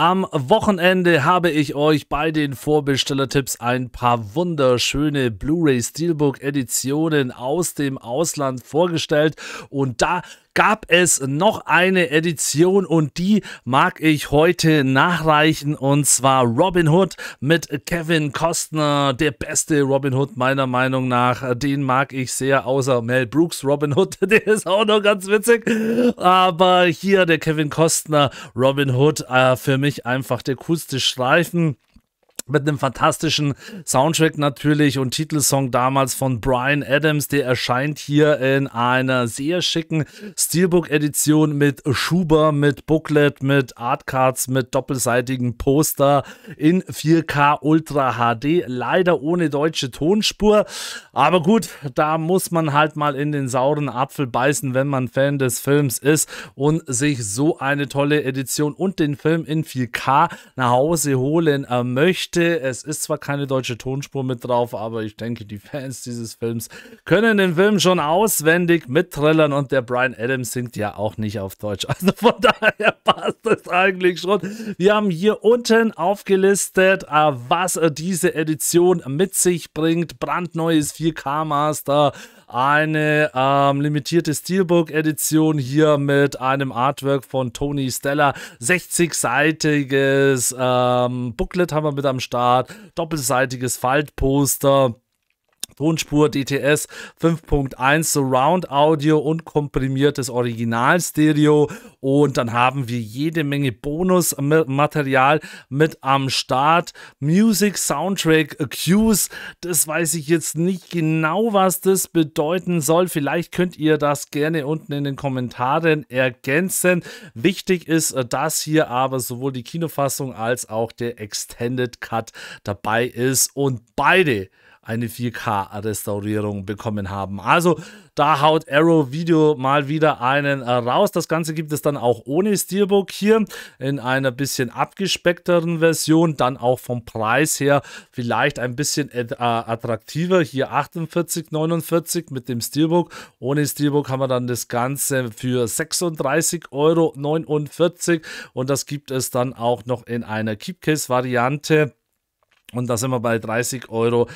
Am Wochenende habe ich euch bei den Vorbestellertipps ein paar wunderschöne Blu-ray Steelbook Editionen aus dem Ausland vorgestellt und da gab es noch eine Edition und die mag ich heute nachreichen und zwar Robin Hood mit Kevin Costner, der beste Robin Hood meiner Meinung nach. Den mag ich sehr, außer Mel Brooks Robin Hood, der ist auch noch ganz witzig. Aber hier der Kevin Costner Robin Hood, äh, für mich einfach der coolste Streifen mit einem fantastischen Soundtrack natürlich und Titelsong damals von Brian Adams, der erscheint hier in einer sehr schicken Steelbook-Edition mit Schuber, mit Booklet, mit Artcards, mit doppelseitigen Poster in 4K Ultra HD. Leider ohne deutsche Tonspur, aber gut, da muss man halt mal in den sauren Apfel beißen, wenn man Fan des Films ist und sich so eine tolle Edition und den Film in 4K nach Hause holen äh, möchte. Bitte, es ist zwar keine deutsche Tonspur mit drauf, aber ich denke, die Fans dieses Films können den Film schon auswendig mittrillern und der Brian Adams singt ja auch nicht auf Deutsch. Also von daher passt das eigentlich schon. Wir haben hier unten aufgelistet, äh, was äh, diese Edition mit sich bringt. Brandneues 4K Master, eine ähm, limitierte Steelbook-Edition hier mit einem Artwork von Tony Stella. 60-seitiges ähm, Booklet haben wir mit am Start, doppelseitiges Faltposter. Tonspur DTS 5.1 Surround Audio und komprimiertes Original Stereo und dann haben wir jede Menge Bonusmaterial mit am Start. Music Soundtrack Cues, das weiß ich jetzt nicht genau, was das bedeuten soll. Vielleicht könnt ihr das gerne unten in den Kommentaren ergänzen. Wichtig ist, äh, dass hier aber sowohl die Kinofassung als auch der Extended Cut dabei ist und beide eine 4K-Restaurierung bekommen haben. Also da haut Arrow Video mal wieder einen äh, raus. Das Ganze gibt es dann auch ohne Steelbook hier in einer bisschen abgespeckteren Version. Dann auch vom Preis her vielleicht ein bisschen äh, attraktiver. Hier 48,49 mit dem Steelbook. Ohne Steelbook haben wir dann das Ganze für 36,49 Euro. Und das gibt es dann auch noch in einer Keepcase-Variante und da sind wir bei 30,49 Euro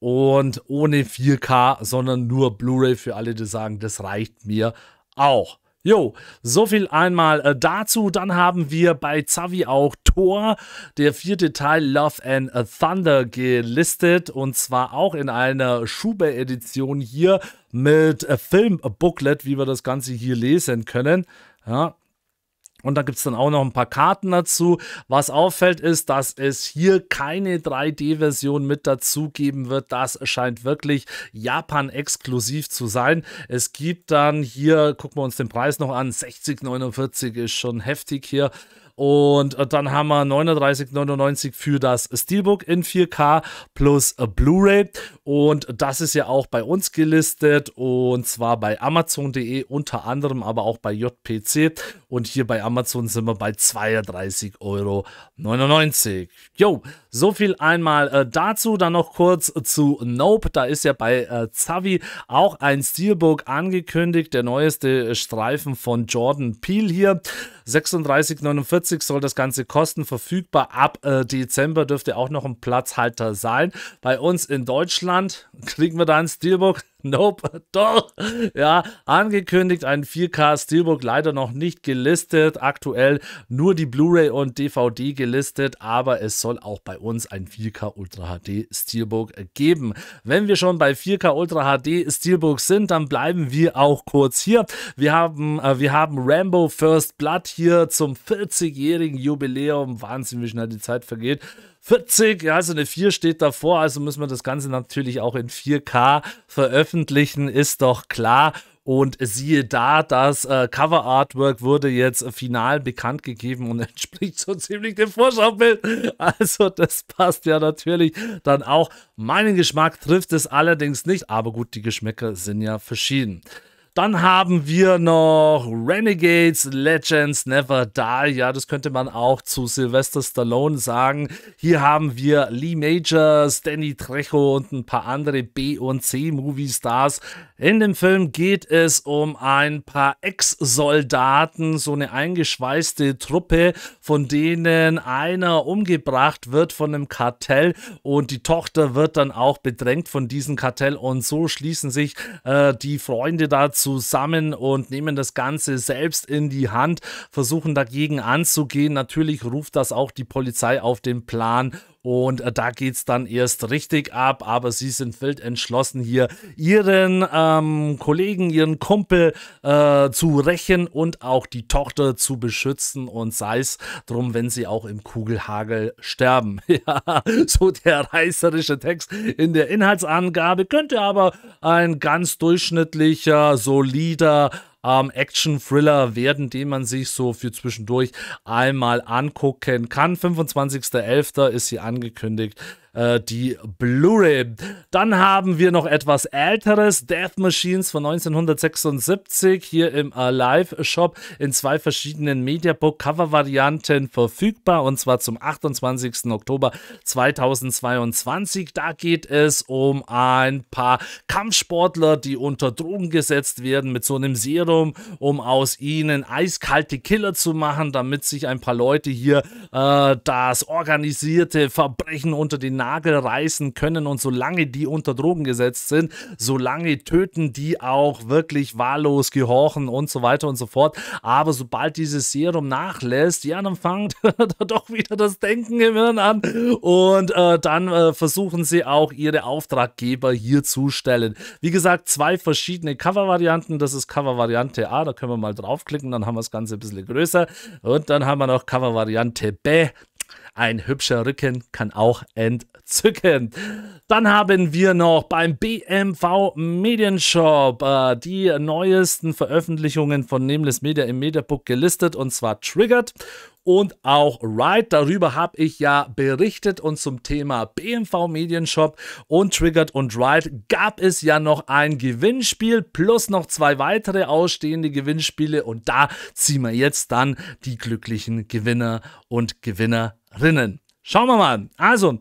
und ohne 4K, sondern nur Blu-ray für alle, die sagen, das reicht mir auch. Jo, so viel einmal äh, dazu. Dann haben wir bei Zavi auch Thor, der vierte Teil Love and Thunder gelistet und zwar auch in einer schube edition hier mit äh, Film-Booklet, wie wir das Ganze hier lesen können. Ja, und da gibt es dann auch noch ein paar Karten dazu. Was auffällt ist, dass es hier keine 3D-Version mit dazu geben wird. Das scheint wirklich Japan-exklusiv zu sein. Es gibt dann hier, gucken wir uns den Preis noch an, 60,49 ist schon heftig hier. Und äh, dann haben wir 39,99 für das Steelbook in 4K plus äh, Blu-ray. Und das ist ja auch bei uns gelistet und zwar bei Amazon.de unter anderem, aber auch bei JPC. Und hier bei Amazon sind wir bei 32,99 Euro. Jo, so viel einmal äh, dazu. Dann noch kurz zu Nope. Da ist ja bei äh, Zavi auch ein Steelbook angekündigt. Der neueste Streifen von Jordan Peele hier. 36,49 40 soll das Ganze kosten. Verfügbar ab äh, Dezember dürfte auch noch ein Platzhalter sein. Bei uns in Deutschland kriegen wir da ein Steelbook. Nope, doch. Ja, angekündigt ein 4K Steelbook, leider noch nicht gelistet. Aktuell nur die Blu-ray und DVD gelistet, aber es soll auch bei uns ein 4K Ultra HD Steelbook geben. Wenn wir schon bei 4K Ultra HD Steelbook sind, dann bleiben wir auch kurz hier. Wir haben, äh, wir haben Rambo First Blood hier zum 40-jährigen Jubiläum. Wahnsinn, wie schnell die Zeit vergeht. 40, also eine 4 steht davor, also müssen wir das Ganze natürlich auch in 4K veröffentlichen veröffentlichen, ist doch klar. Und siehe da, das äh, Cover Artwork wurde jetzt final bekannt gegeben und entspricht so ziemlich dem Vorschaubild. Also das passt ja natürlich dann auch. Meinen Geschmack trifft es allerdings nicht, aber gut, die Geschmäcker sind ja verschieden. Dann haben wir noch Renegades Legends Never Die. Ja, das könnte man auch zu Sylvester Stallone sagen. Hier haben wir Lee Majors, Danny Trejo und ein paar andere B- und C-Movie-Stars. In dem Film geht es um ein paar Ex-Soldaten, so eine eingeschweißte Truppe, von denen einer umgebracht wird von einem Kartell und die Tochter wird dann auch bedrängt von diesem Kartell und so schließen sich äh, die Freunde dazu zusammen und nehmen das Ganze selbst in die Hand, versuchen dagegen anzugehen. Natürlich ruft das auch die Polizei auf den Plan und äh, da geht es dann erst richtig ab. Aber sie sind wild entschlossen, hier ihren ähm, Kollegen, ihren Kumpel äh, zu rächen und auch die Tochter zu beschützen. Und sei es drum, wenn sie auch im Kugelhagel sterben. ja, so der reißerische Text in der Inhaltsangabe. Könnte aber ein ganz durchschnittlicher, solider ähm, Action-Thriller werden, den man sich so für zwischendurch einmal angucken kann. 25.11. ist sie angekündigt. Äh, die Blu-ray. Dann haben wir noch etwas älteres, Death Machines von 1976, hier im Alive Shop in zwei verschiedenen Mediabook-Cover-Varianten verfügbar und zwar zum 28. Oktober 2022. Da geht es um ein paar Kampfsportler, die unter Drogen gesetzt werden mit so einem Serum, um aus ihnen eiskalte Killer zu machen, damit sich ein paar Leute hier äh, das organisierte Verbrechen unter den Nagel reißen können und solange die unter Drogen gesetzt sind, solange töten die auch wirklich wahllos gehorchen und so weiter und so fort. Aber sobald dieses Serum nachlässt, ja, dann fängt doch wieder das Denken im Hirn an und äh, dann äh, versuchen sie auch ihre Auftraggeber hier zu stellen. Wie gesagt, zwei verschiedene Cover-Varianten. Das ist Cover-Variante A, da können wir mal draufklicken, dann haben wir das Ganze ein bisschen größer. Und dann haben wir noch Cover-Variante B. Ein hübscher Rücken kann auch entzücken. Dann haben wir noch beim BMV Medienshop äh, die neuesten Veröffentlichungen von Nameless Media im Mediabook gelistet und zwar Triggered und auch Right. Darüber habe ich ja berichtet und zum Thema BMV Medienshop und Triggered und Right gab es ja noch ein Gewinnspiel plus noch zwei weitere ausstehende Gewinnspiele und da ziehen wir jetzt dann die glücklichen Gewinner und Gewinner Rinnen. Schauen wir mal. Also,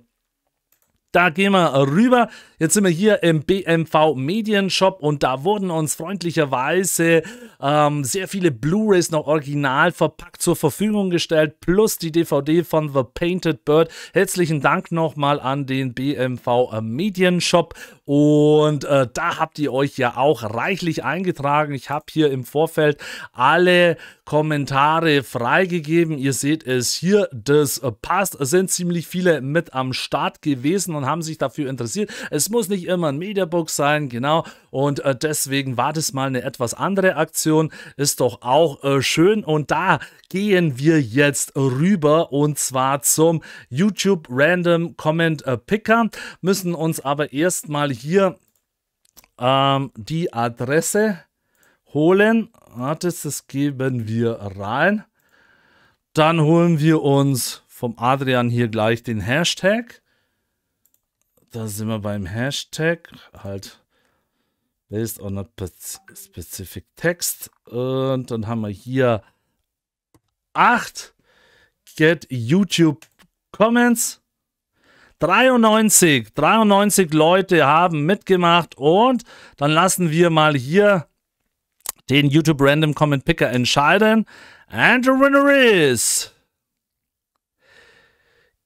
da gehen wir rüber. Jetzt sind wir hier im BMV Medienshop und da wurden uns freundlicherweise ähm, sehr viele Blu-rays noch original verpackt zur Verfügung gestellt, plus die DVD von The Painted Bird. Herzlichen Dank nochmal an den BMV Medienshop und äh, da habt ihr euch ja auch reichlich eingetragen. Ich habe hier im Vorfeld alle Kommentare freigegeben. Ihr seht es hier, das passt. Es sind ziemlich viele mit am Start gewesen und haben sich dafür interessiert. Es muss nicht immer ein Mediabook sein, genau. Und äh, deswegen war das mal eine etwas andere Aktion. Ist doch auch äh, schön. Und da gehen wir jetzt rüber und zwar zum YouTube Random Comment äh, Picker. Müssen uns aber erstmal hier ähm, die Adresse holen. Das, geben wir rein. Dann holen wir uns vom Adrian hier gleich den Hashtag. Da sind wir beim Hashtag. Halt based on a specific text. Und dann haben wir hier 8 get YouTube Comments. 93, 93 Leute haben mitgemacht und dann lassen wir mal hier den YouTube Random Comment Picker entscheiden. And the winner is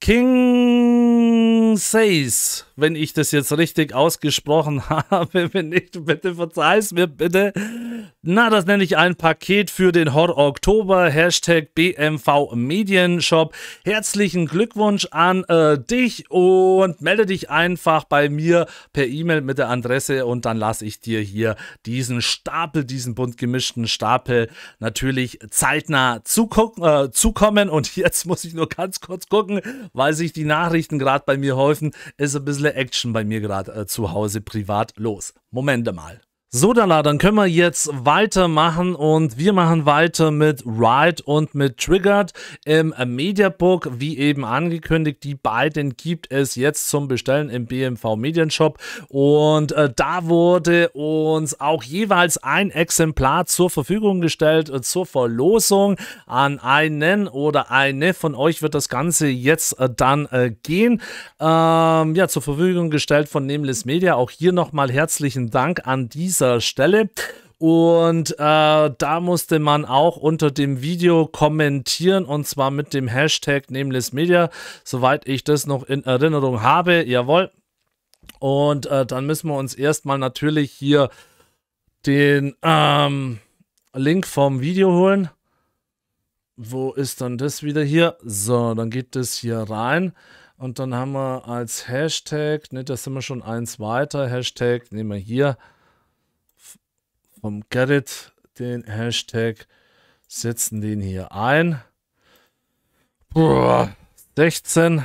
King Says, wenn ich das jetzt richtig ausgesprochen habe. Wenn nicht, bitte verzeih's mir bitte. Na, das nenne ich ein Paket für den Horror Oktober. Hashtag BMV Medienshop. Herzlichen Glückwunsch an äh, dich und melde dich einfach bei mir per E-Mail mit der Adresse und dann lasse ich dir hier diesen Stapel, diesen bunt gemischten Stapel natürlich zeitnah äh, zukommen. Und jetzt muss ich nur ganz kurz gucken, weil sich die Nachrichten gerade bei mir häufen, ist ein bisschen Action bei mir gerade äh, zu Hause privat los. Moment mal. So, Dala, dann können wir jetzt weitermachen und wir machen weiter mit Ride und mit Triggered im Mediabook. Wie eben angekündigt, die beiden gibt es jetzt zum Bestellen im BMV Medienshop und äh, da wurde uns auch jeweils ein Exemplar zur Verfügung gestellt äh, zur Verlosung an einen oder eine von euch wird das Ganze jetzt äh, dann äh, gehen. Ähm, ja, zur Verfügung gestellt von Nameless Media. Auch hier nochmal herzlichen Dank an diese dieser Stelle. Und äh, da musste man auch unter dem Video kommentieren und zwar mit dem Hashtag Nameless Media, soweit ich das noch in Erinnerung habe. Jawohl. Und äh, dann müssen wir uns erstmal natürlich hier den ähm, Link vom Video holen. Wo ist dann das wieder hier? So, dann geht das hier rein. Und dann haben wir als Hashtag, ne, da sind wir schon eins weiter. Hashtag nehmen wir hier vom Gerrit den Hashtag, setzen den hier ein. Boah, 16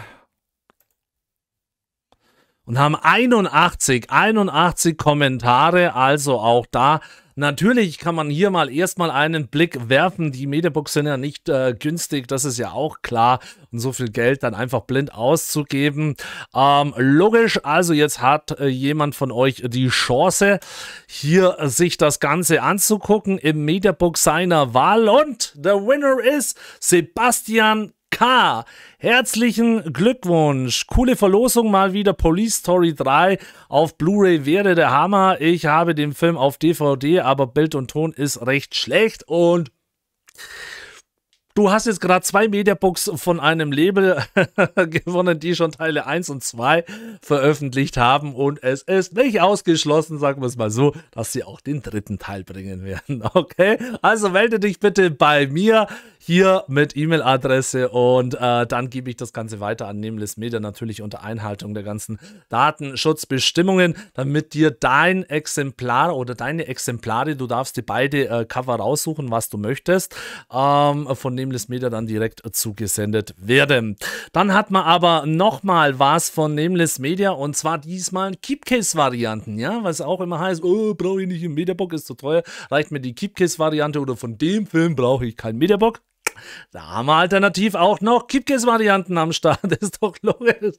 und haben 81, 81 Kommentare, also auch da. Natürlich kann man hier mal erstmal einen Blick werfen. Die Mediabooks sind ja nicht äh, günstig, das ist ja auch klar. Und so viel Geld dann einfach blind auszugeben. Ähm, logisch, also jetzt hat äh, jemand von euch die Chance, hier äh, sich das Ganze anzugucken im Mediabook seiner Wahl. Und der Winner ist Sebastian K. Herzlichen Glückwunsch. Coole Verlosung mal wieder. Police Story 3 auf Blu-ray wäre der Hammer. Ich habe den Film auf DVD, aber Bild und Ton ist recht schlecht und Du hast jetzt gerade zwei Mediabooks von einem Label gewonnen, die schon Teile 1 und 2 veröffentlicht haben. Und es ist nicht ausgeschlossen, sagen wir es mal so, dass sie auch den dritten Teil bringen werden. Okay? Also melde dich bitte bei mir hier mit E-Mail-Adresse und äh, dann gebe ich das Ganze weiter an Nameless Media, natürlich unter Einhaltung der ganzen Datenschutzbestimmungen, damit dir dein Exemplar oder deine Exemplare, du darfst dir beide äh, Cover raussuchen, was du möchtest, ähm, von dem Nämlich Media dann direkt zugesendet werden. Dann hat man aber nochmal was von Nameless Media und zwar diesmal Keepcase-Varianten, ja, was auch immer heißt, oh, brauche ich nicht im Mediabook, ist zu teuer, reicht mir die Keepcase-Variante oder von dem Film brauche ich keinen Mediabook. Da haben wir alternativ auch noch Kipkes-Varianten am Start, das ist doch logisch.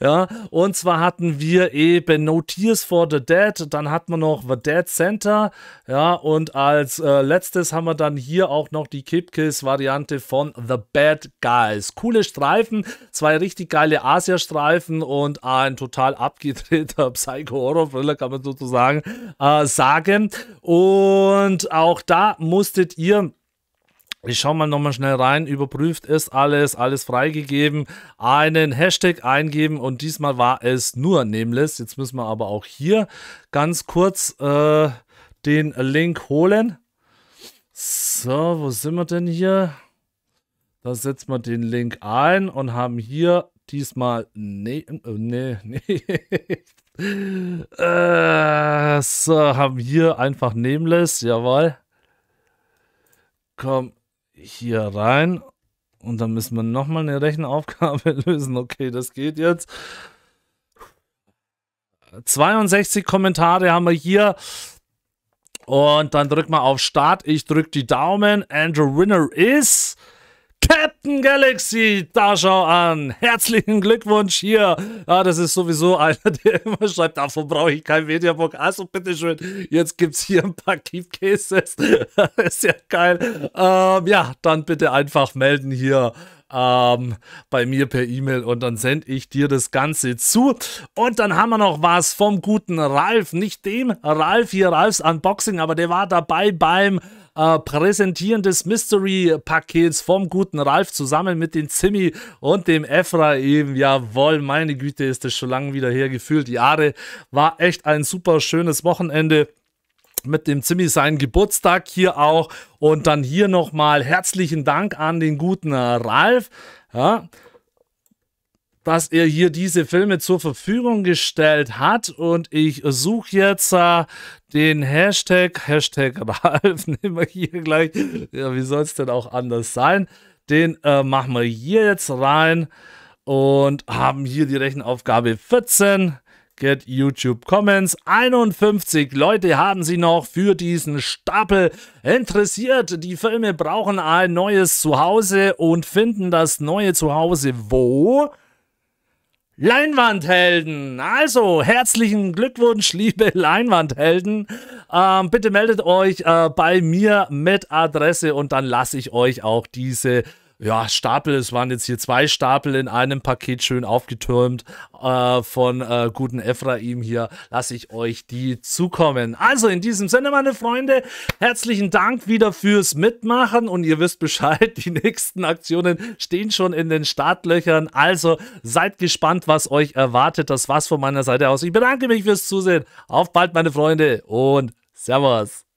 Ja, und zwar hatten wir eben No Tears for the Dead, dann hatten wir noch The Dead Center, ja, und als äh, letztes haben wir dann hier auch noch die Kipkes-Variante von The Bad Guys. Coole Streifen, zwei richtig geile Asia-Streifen und ein total abgedrehter Psycho-Horror-Thriller, kann man sozusagen äh, sagen. Und auch da musstet ihr ich schaue mal nochmal schnell rein, überprüft ist alles, alles freigegeben. Einen Hashtag eingeben und diesmal war es nur Nameless. Jetzt müssen wir aber auch hier ganz kurz äh, den Link holen. So, wo sind wir denn hier? Da setzen wir den Link ein und haben hier diesmal... Nee, äh, nee, nee. äh, so, haben hier einfach Nameless, jawohl. Komm, hier rein und dann müssen wir nochmal eine Rechenaufgabe lösen. Okay, das geht jetzt. 62 Kommentare haben wir hier. Und dann drücken wir auf Start. Ich drücke die Daumen. Andrew Winner ist. Captain Galaxy, da schau an. Herzlichen Glückwunsch hier. Ja, ah, das ist sowieso einer, der immer schreibt, davon brauche ich kein Mediabook. Also bitteschön, jetzt gibt es hier ein paar Keepcases. ist ja geil. Ähm, ja, dann bitte einfach melden hier. Ähm, bei mir per E-Mail und dann sende ich dir das Ganze zu. Und dann haben wir noch was vom guten Ralf, nicht dem Ralf hier, Ralfs Unboxing, aber der war dabei beim äh, Präsentieren des Mystery-Pakets vom guten Ralf zusammen mit dem Zimmy und dem Efra eben. Jawohl, meine Güte, ist das schon lange wieder her gefühlt. Jahre war echt ein super schönes Wochenende mit dem Zimmy seinen Geburtstag hier auch. Und dann hier nochmal herzlichen Dank an den guten Ralf. Ja, dass er hier diese Filme zur Verfügung gestellt hat. Und ich suche jetzt äh, den Hashtag, Hashtag Ralf, nehmen wir hier gleich. Ja, wie soll es denn auch anders sein? Den äh, machen wir hier jetzt rein und haben hier die Rechenaufgabe 14. Get YouTube Comments. 51 Leute haben sie noch für diesen Stapel interessiert. Die Filme brauchen ein neues Zuhause und finden das neue Zuhause wo? Leinwandhelden. Also, herzlichen Glückwunsch, liebe Leinwandhelden. Ähm, bitte meldet euch äh, bei mir mit Adresse und dann lasse ich euch auch diese ja, Stapel, es waren jetzt hier zwei Stapel in einem Paket schön aufgetürmt äh, von äh, guten Ephraim hier, lasse ich euch die zukommen. Also in diesem Sinne, meine Freunde, herzlichen Dank wieder fürs Mitmachen und ihr wisst Bescheid, die nächsten Aktionen stehen schon in den Startlöchern. Also seid gespannt, was euch erwartet. Das war's von meiner Seite aus. Ich bedanke mich fürs Zusehen. Auf bald, meine Freunde und Servus.